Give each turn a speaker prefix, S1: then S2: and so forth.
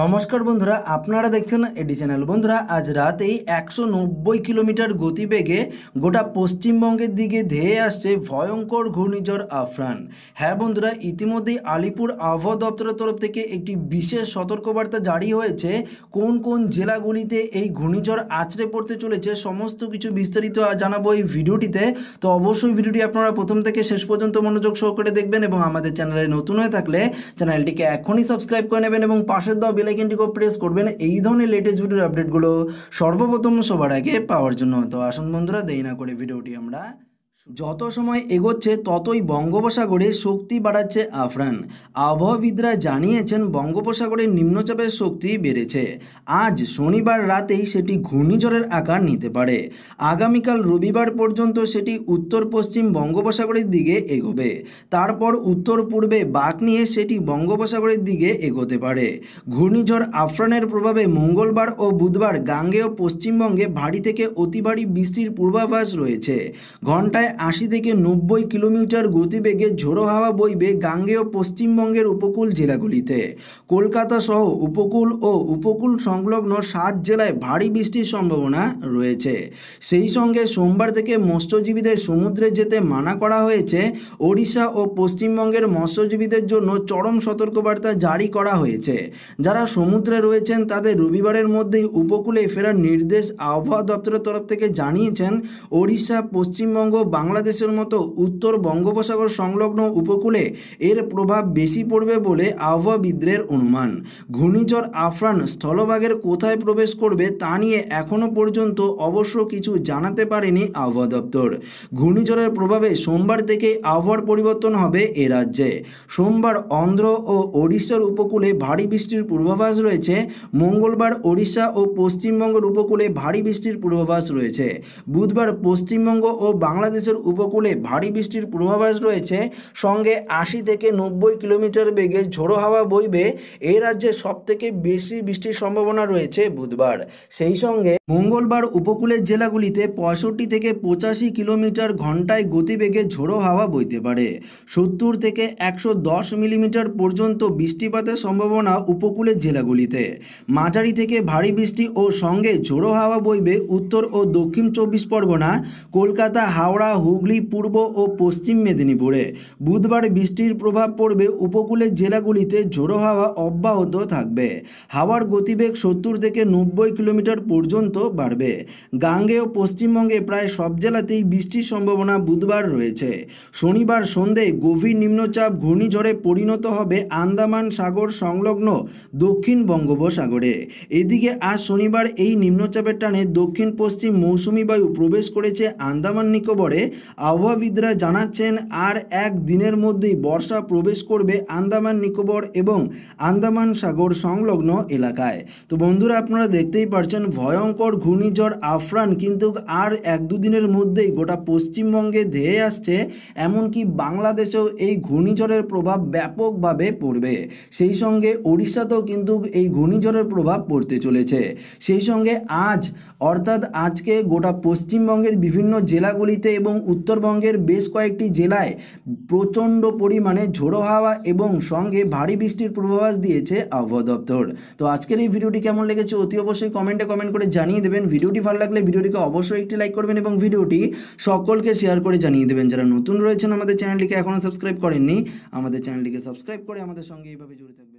S1: নমস্কার বন্ধুরা আপনারা দেখছেন এডি চ্যানেল বন্ধুরা আজ রাতেই একশো নব্বই কিলোমিটার গতিবেগে গোটা পশ্চিমবঙ্গের দিকে ধেয়ে আসছে ভয়ঙ্কর ঘূর্ণিঝড় আফরান হ্যাঁ বন্ধুরা ইতিমধ্যেই আলিপুর আবহাওয়া দপ্তরের তরফ থেকে একটি বিশেষ সতর্কবার্তা জারি হয়েছে কোন কোন জেলাগুলিতে এই ঘূর্ণিঝড় আছড়ে পড়তে চলেছে সমস্ত কিছু বিস্তারিত জানাবো এই ভিডিওটিতে তো অবশ্যই ভিডিওটি আপনারা প্রথম থেকে শেষ পর্যন্ত মনোযোগ সহকারে দেখবেন এবং আমাদের চ্যানেলে নতুন হয়ে থাকলে চ্যানেলটিকে এখনই সাবস্ক্রাইব করে নেবেন এবং পাশের দব কো প্রেস করবেন এই ধরনের লেটেস্ট ভিডিওর আপডেটগুলো সর্বপ্রথম সবার আগে পাওয়ার জন্য তো আসুন বন্ধুরা দেই না করে ভিডিওটি আমরা যত সময় এগোচ্ছে ততই বঙ্গোপসাগরে শক্তি বাড়াচ্ছে আফরান আবহবিদরা জানিয়েছেন বঙ্গোপসাগরে নিম্নচাপের শক্তি বেড়েছে আজ শনিবার রাতেই সেটি ঘূর্ণিঝড়ের আকার নিতে পারে আগামীকাল রবিবার পর্যন্ত সেটি উত্তর পশ্চিম বঙ্গোপসাগরের দিকে এগোবে তারপর উত্তর পূর্বে বাক নিয়ে সেটি বঙ্গোপসাগরের দিকে এগোতে পারে ঘূর্ণিঝড় আফরানের প্রভাবে মঙ্গলবার ও বুধবার গাঙ্গেয় পশ্চিমবঙ্গে ভারী থেকে অতি ভারী বৃষ্টির পূর্বাভাস রয়েছে ঘন্টায় আশি থেকে নব্বই কিলোমিটার গতিবেগে ঝোড়ো হাওয়া বইবে গাঙ্গেয় পশ্চিমবঙ্গের উপকূল জেলাগুলিতে কলকাতা সহ উপকূল ও উপকূল সংলগ্ন সাত জেলায় ভারী বৃষ্টির সম্ভাবনা রয়েছে সেই সঙ্গে সোমবার থেকে মৎস্যজীবীদের সমুদ্রে যেতে মানা করা হয়েছে ওড়িশা ও পশ্চিমবঙ্গের মৎস্যজীবীদের জন্য চরম সতর্কবার্তা জারি করা হয়েছে যারা সমুদ্রে রয়েছেন তাদের রবিবারের মধ্যেই উপকূলে ফেরার নির্দেশ আবহাওয়া দপ্তরের তরফ থেকে জানিয়েছেন ওড়িশা পশ্চিমবঙ্গ বাংলাদেশের মতো উত্তর বঙ্গোপসাগর সংলগ্ন উপকূলে এর প্রভাব বেশি পড়বে বলে আবহাওয়াবিদদের অনুমান ঘূর্ণিঝড় আফরান স্থলভাগের কোথায় প্রবেশ করবে তা নিয়ে এখনও পর্যন্ত অবশ্য কিছু জানাতে পারেনি আবহাওয়া দপ্তর ঘূর্ণিঝড়ের প্রভাবে সোমবার থেকে আবহাওয়ার পরিবর্তন হবে এ রাজ্যে সোমবার অন্ধ্র ও ওড়িশার উপকূলে ভারী বৃষ্টির পূর্বাভাস রয়েছে মঙ্গলবার ওড়িশা ও পশ্চিমবঙ্গের উপকূলে ভারী বৃষ্টির পূর্বাভাস রয়েছে বুধবার পশ্চিমবঙ্গ ও বাংলাদেশ ফিলিপাইন্সের উপকূলে ভারী বৃষ্টির পূর্বাভাস রয়েছে সঙ্গে আশি থেকে নব্বই কিলোমিটার বেগে ঝোড়ো হাওয়া বইবে এই রাজ্যে সব থেকে বেশি বৃষ্টির সম্ভাবনা রয়েছে বুধবার সেই সঙ্গে মঙ্গলবার উপকূলের জেলাগুলিতে পঁয়ষট্টি থেকে পঁচাশি কিলোমিটার ঘন্টায় গতিবেগে ঝোড়ো হাওয়া বইতে পারে সত্তর থেকে একশো দশ মিলিমিটার পর্যন্ত বৃষ্টিপাতের সম্ভাবনা উপকূলের জেলাগুলিতে মাঝারি থেকে ভারী বৃষ্টি ও সঙ্গে ঝোড়ো হাওয়া বইবে উত্তর ও দক্ষিণ চব্বিশ পরগনা কলকাতা হাওড়া হুগলি পূর্ব ও পশ্চিম মেদিনীপুরে বুধবার বৃষ্টির প্রভাব পড়বে উপকূলের জেলাগুলিতে ঝোড়ো হাওয়া অব্যাহত থাকবে হাওয়ার গতিবেগ সত্তর থেকে নব্বই কিলোমিটার পর্যন্ত বাড়বে গাঙ্গে ও পশ্চিমবঙ্গে প্রায় সব জেলাতেই বৃষ্টির সম্ভাবনা বুধবার রয়েছে শনিবার সন্ধে গভীর নিম্নচাপ ঘূর্ণিঝড়ে পরিণত হবে আন্দামান সাগর সংলগ্ন দক্ষিণ বঙ্গোপসাগরে এদিকে আজ শনিবার এই নিম্নচাপের টানে দক্ষিণ পশ্চিম মৌসুমি বায়ু প্রবেশ করেছে আন্দামান নিকোবরে আবহাওয়াবিদরা জানাচ্ছেন আর এক দিনের মধ্যেই বর্ষা প্রবেশ করবে আন্দামান নিকোবর এবং আন্দামান সাগর সংলগ্ন এলাকায় তো বন্ধুরা আপনারা দেখতেই পারছেন ভয়ঙ্কর ঘূর্ণিঝড় আফরান কিন্তু আর এক দুদিনের মধ্যেই গোটা পশ্চিমবঙ্গে ধেয়ে আসছে এমনকি বাংলাদেশেও এই ঘূর্ণিঝড়ের প্রভাব ব্যাপকভাবে পড়বে সেই সঙ্গে ওড়িশাতেও কিন্তু এই ঘূর্ণিঝড়ের প্রভাব পড়তে চলেছে সেই সঙ্গে আজ অর্থাৎ আজকে গোটা পশ্চিমবঙ্গের বিভিন্ন জেলাগুলিতে এবং উত্তরবঙ্গের বেশ কয়েকটি জেলায় প্রচণ্ড পরিমাণে ঝোড়ো হাওয়া এবং সঙ্গে ভারী বৃষ্টির পূর্বাভাস দিয়েছে আবহাওয়া দপ্তর তো আজকের এই ভিডিওটি কেমন লেগেছে অতি অবশ্যই কমেন্টে কমেন্ট করে জানিয়ে দেবেন ভিডিওটি ভালো লাগলে ভিডিওটিকে অবশ্যই একটি লাইক করবেন এবং ভিডিওটি সকলকে শেয়ার করে জানিয়ে দেবেন যারা নতুন রয়েছেন আমাদের চ্যানেলটিকে এখনও সাবস্ক্রাইব করেননি আমাদের চ্যানেলটিকে সাবস্ক্রাইব করে আমাদের সঙ্গে এইভাবে জুড়ে থাকবেন